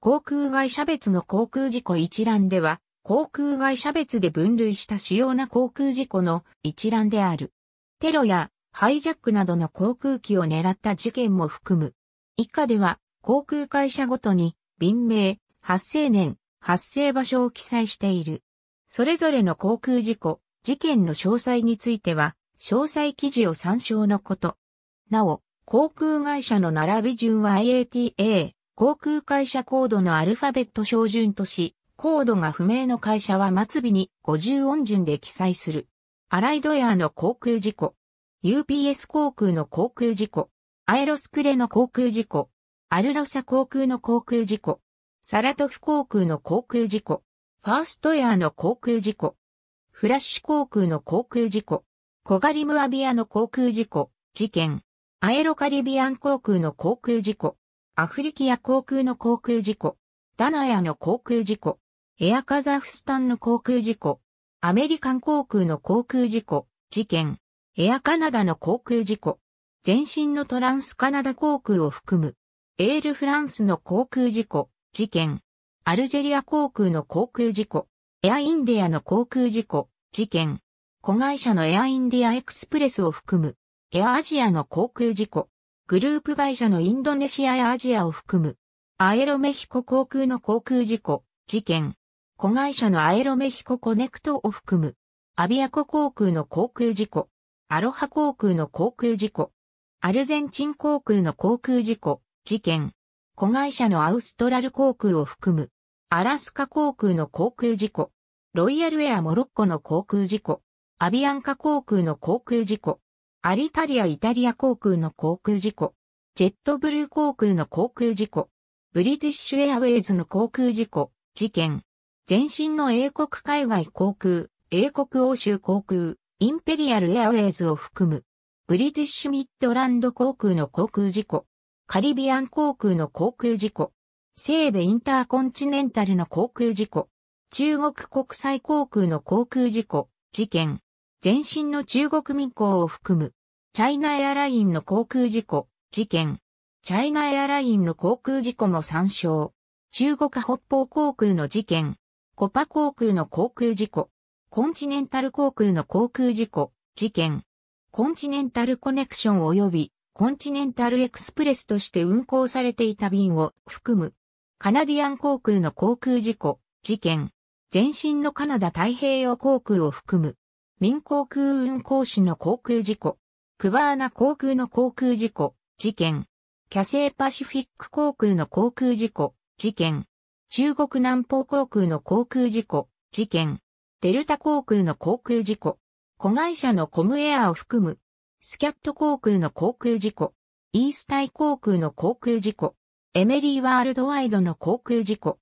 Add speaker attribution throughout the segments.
Speaker 1: 航空会社別の航空事故一覧では、航空会社別で分類した主要な航空事故の一覧である。テロやハイジャックなどの航空機を狙った事件も含む。以下では、航空会社ごとに、便名、発生年、発生場所を記載している。それぞれの航空事故、事件の詳細については、詳細記事を参照のこと。なお、航空会社の並び順は IATA、航空会社コードのアルファベット標準とし、コードが不明の会社は末尾に50音順で記載する。アライドエアの航空事故。UPS 航空の航空事故。アエロスクレの航空事故。アルロサ航空の航空事故。サラトフ航空の航空事故。ファーストエアの航空事故。フラッシュ航空の航空事故。コガリムアビアの航空事故。事件。アエロカリビアン航空の航空事故。アフリキア航空の航空事故、ダナヤの航空事故、エアカザフスタンの航空事故、アメリカン航空の航空事故、事件、エアカナダの航空事故、全身のトランスカナダ航空を含む、エールフランスの航空事故、事件、アルジェリア航空の航空事故、エアインディアの航空事故、事件、子会社のエアインディアエクスプレスを含む、エアアジアの航空事故、グループ会社のインドネシアやアジアを含む、アエロメヒコ航空の航空事故、事件、子会社のアエロメヒココネクトを含む、アビアコ航空の航空事故、アロハ航空の航空事故、アルゼンチン航空の航空事故、事件、子会社のアウストラル航空を含む、アラスカ航空の航空事故、ロイヤルエアモロッコの航空事故、アビアンカ航空の航空事故、アリタリア・イタリア航空の航空事故、ジェットブルー航空の航空事故、ブリティッシュエアウェイズの航空事故、事件、前身の英国海外航空、英国欧州航空、インペリアルエアウェイズを含む、ブリティッシュミッドランド航空の航空事故、カリビアン航空の航空事故、西部インターコンチネンタルの航空事故、中国国際航空の航空事故、事件、前身の中国民航を含む、チャイナエアラインの航空事故、事件、チャイナエアラインの航空事故も参照、中国北方航空の事件、コパ航空の航空事故、コンチネンタル航空の航空事故、事件、コンチネンタルコネクション及びコンチネンタルエクスプレスとして運航されていた便を含む、カナディアン航空の航空事故、事件、前身のカナダ太平洋航空を含む、民航空運航士の航空事故、クバーナ航空の航空事故、事件、キャセイパシフィック航空の航空事故、事件、中国南方航空の航空事故、事件、デルタ航空の航空事故、子会社のコムエアを含む、スキャット航空の航空事故、イースタイ航空の航空事故、エメリーワールドワイドの航空事故、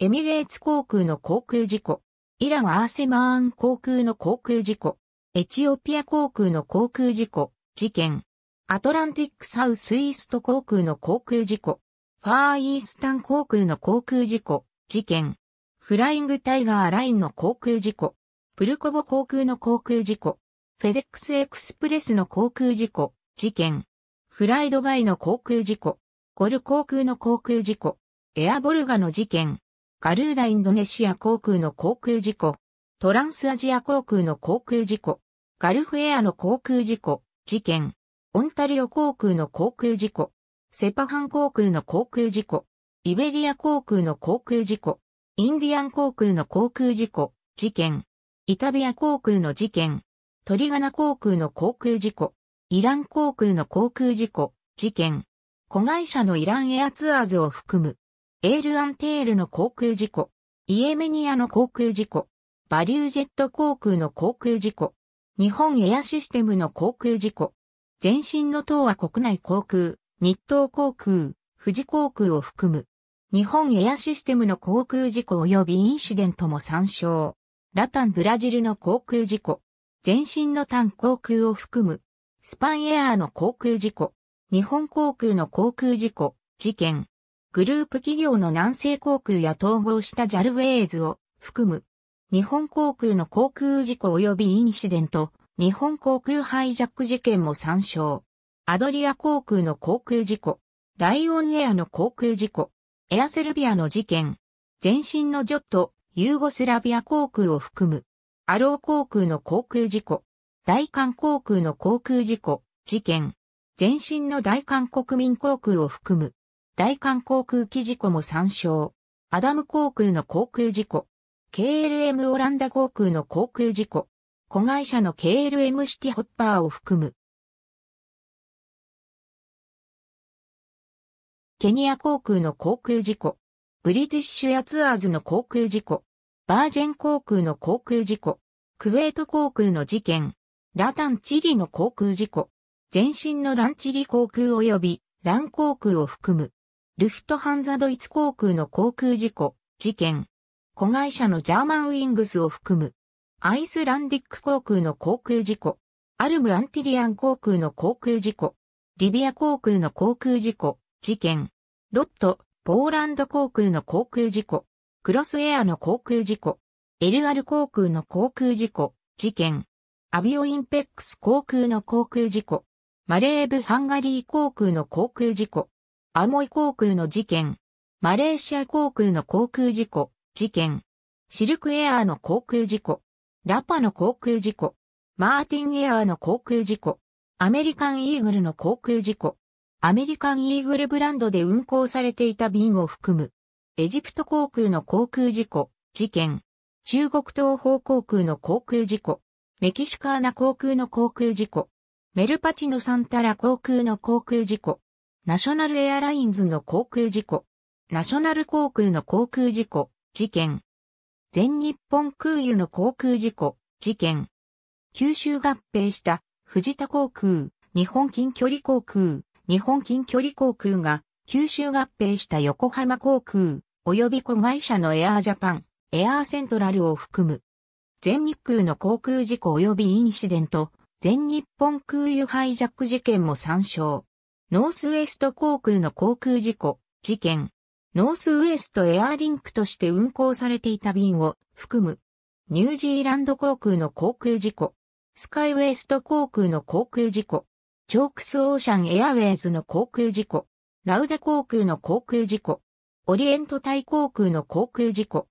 Speaker 1: エミレーツ航空の航空事故、イランアーセマーン航空の航空事故、エチオピア航空の航空事故、事件、アトランティックサウスイースト航空の航空事故、ファーイースタン航空の航空事故、事件、フライングタイガーラインの航空事故、プルコボ航空の航空事故、フェデックスエクスプレスの航空事故、事件、フライドバイの航空事故、ゴル航空の航空事故、エアボルガの事件、ガルーダインドネシア航空の航空事故、トランスアジア航空の航空事故、ガルフエアの航空事故、事件、オンタリオ航空の航空事故、セパハン航空の航空事故、イベリア航空の航空事故、インディアン航空の航空事故、事件、イタリア航空の事件、トリガナ航空の航空事故、イラン航空の航空事故、事件、子会社のイランエアツアーズを含むエールアンテールの航空事故、イエメニアの航空事故、バリュージェット航空の航空事故、日本エアシステムの航空事故、前身の党は国内航空、日東航空、富士航空を含む、日本エアシステムの航空事故及びインシデントも参照。ラタンブラジルの航空事故、前身のタン航空を含む、スパンエアーの航空事故、日本航空の航空事故、事件。グループ企業の南西航空や統合した JAL ウェイズを含む、日本航空の航空事故及びインシデント、日本航空ハイジャック事件も参照。アドリア航空の航空事故、ライオンエアの航空事故、エアセルビアの事件、前身のジョット、ユーゴスラビア航空を含む、アロー航空の航空事故、大韓航空の航空事故、事件、前身の大韓国民航空を含む、大韓航空機事故も参照。アダム航空の航空事故。KLM オランダ航空の航空事故。子会社の KLM シティホッパーを含む。ケニア航空の航空事故。ブリティッシュアツアーズの航空事故。バージェン航空の航空事故。クウェート航空の事件。ラタンチリの航空事故。前身のランチリ航空及びラン航空を含む。ルフトハンザドイツ航空の航空事故、事件。子会社のジャーマンウィングスを含む、アイスランディック航空の航空事故、アルムアンティリアン航空の航空事故、リビア航空の航空事故、事件、ロット、ポーランド航空の航空事故、クロスエアの航空事故、エルアル航空の航空事故、事件、アビオインペックス航空の航空事故、マレーブ・ハンガリー航空の航空事故、アモイ航空の事件、マレーシア航空の航空事故、事件、シルクエアーの航空事故、ラパの航空事故、マーティンエアーの航空事故、アメリカンイーグルの航空事故、アメリカンイーグルブランドで運航されていた便を含む、エジプト航空の航空事故、事件、中国東方航空の航空事故、メキシカーナ航空の航空事故、メルパチノサンタラ航空の航空事故、ナショナルエアラインズの航空事故、ナショナル航空の航空事故、事件。全日本空輸の航空事故、事件。九州合併した藤田航空、日本近距離航空、日本近距離航空が九州合併した横浜航空、及び子会社のエアージャパン、エアーセントラルを含む。全日空の航空事故及びインシデント、全日本空輸ハイジャック事件も参照。ノースウェスト航空の航空事故、事件。ノースウェストエアーリンクとして運航されていた便を含む。ニュージーランド航空の航空事故。スカイウェスト航空の航空事故。チョークスオーシャンエアウェイズの航空事故。ラウダ航空の航空事故。オリエントタイ航空の航空事故。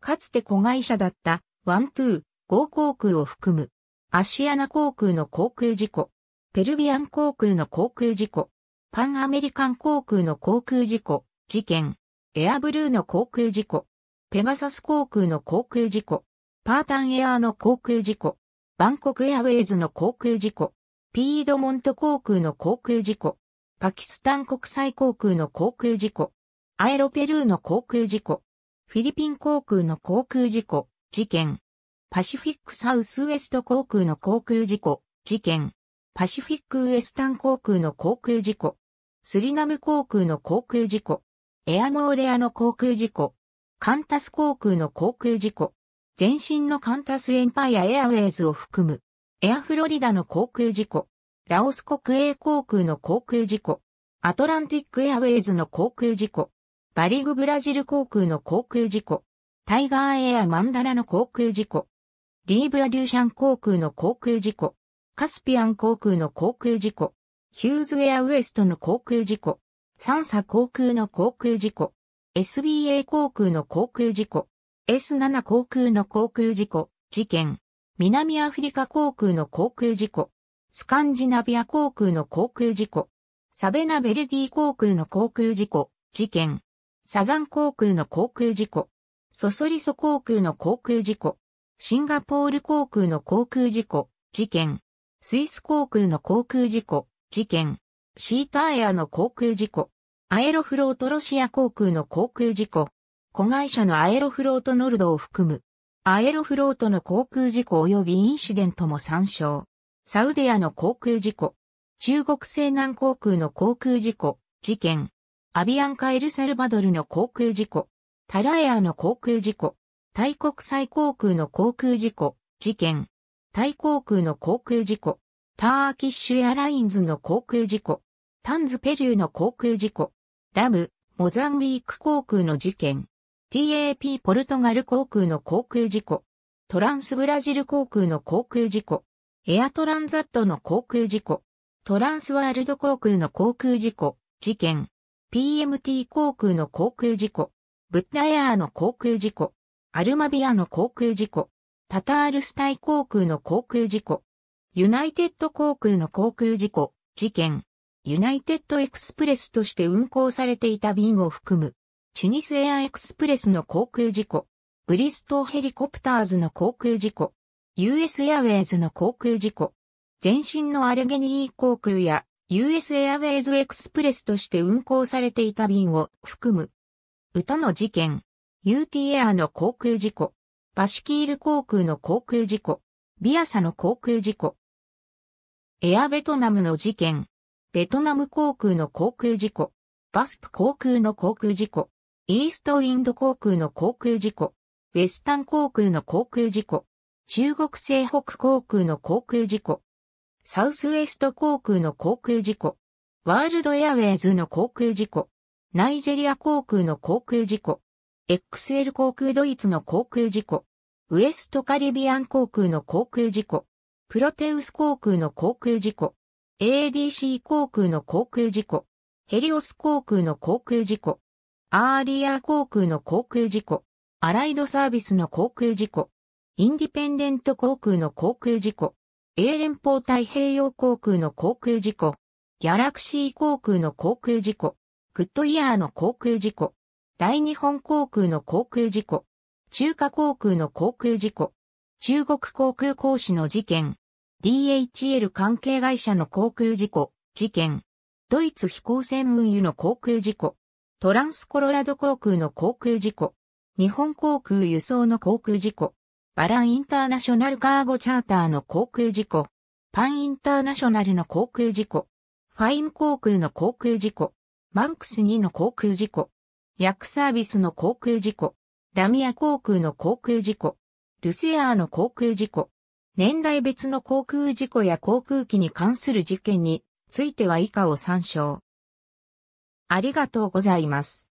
Speaker 1: かつて子会社だったワントゥー、ゴー航空を含む。アシアナ航空の航空事故。ペルビアン航空の航空事故。パンアメリカン航空の航空事故、事件、エアブルーの航空事故、ペガサス航空の航空事故、パータンエアーの航空事故、バンコクエアウェイズの航空事故、ピードモント航空の航空事故、パキスタン国際航空の航空事故、アエロペルーの航空事故、フィリピン航空の航空事故、事件、パシフィックサウスウエスト航空の航空事故、事件、パシフィックウエスタン航空の航空事故、スリナム航空の航空事故、エアモーレアの航空事故、カンタス航空の航空事故、全身のカンタスエンパイアエアウェイズを含む、エアフロリダの航空事故、ラオス国営航空の航空事故、アトランティックエアウェイズの航空事故、バリグブラジル航空の航空事故、タイガーエアマンダラの航空事故、リーブアリューシャン航空の航空事故、カスピアン航空の航空事故、ヒューズウェアウエストの航空事故、サンサ航空の航空事故、SBA 航空の航空事故、S7 航空の航空事故、事件、南アフリカ航空の航空事故、スカンジナビア航空の航空事故、サベナベルディ航空の航空事故、事件、サザン航空の航空事故、ソソリソ航空の航空事故、シンガポール航空の航空事故、事件、スイス航空の航空事故、事件、シーターエアの航空事故、アエロフロートロシア航空の航空事故、子会社のアエロフロートノルドを含む、アエロフロートの航空事故及びインシデントも参照。サウデアの航空事故、中国西南航空の航空事故、事件、アビアンカエルサルバドルの航空事故、タラエアの航空事故、大国際航空の航空事故、事件、タイ航空の航空事故、ターキッシュエアラインズの航空事故、タンズペリューの航空事故、ラム、モザンビーク航空の事件、TAP ポルトガル航空の航空事故、トランスブラジル航空の航空事故、エアトランザットの航空事故、トランスワールド航空の航空事故、事件、PMT 航空の航空事故、ブッダエアーの航空事故、アルマビアの航空事故、タタールスタイ航空の航空事故、ユナイテッド航空の航空事故、事件、ユナイテッドエクスプレスとして運航されていた便を含む、チュニスエアエクスプレスの航空事故、ブリストヘリコプターズの航空事故、US エアウェイズの航空事故、全身のアルゲニー航空や US エアウェイズエクスプレスとして運航されていた便を含む、歌の事件、UT エアの航空事故、バシキール航空の航空事故、ビアサの航空事故。エアベトナムの事件、ベトナム航空の航空事故、バスプ航空の航空事故、イーストインド航空の航空事故、ウェスタン航空の航空事故、中国西北航空の航空事故、サウスウェスト航空の航空事故、ワールドエアウェイズの航空事故、ナイジェリア航空の航空事故、XL 航空ドイツの航空事故、ウエストカリビアン航空の航空事故、プロテウス航空の航空事故、ADC 航空の航空事故、ヘリオス航空の航空事故、アーリア航空の航空事故、アライドサービスの航空事故、インディペンデント航空の航空事故、英連邦太平洋航空の航空事故、ギャラクシー航空の航空事故、グッドイヤーの航空事故、大日本航空の航空事故、中華航空の航空事故、中国航空講師の事件、DHL 関係会社の航空事故、事件、ドイツ飛行船運輸の航空事故、トランスコロラド航空の航空事故、日本航空輸送の航空事故、バランインターナショナルカーゴチャーターの航空事故、パンインターナショナルの航空事故、ファイン航空の航空事故、マンクス2の航空事故、薬サービスの航空事故、ラミア航空の航空事故、ルセアーの航空事故、年代別の航空事故や航空機に関する事件については以下を参照。ありがとうございます。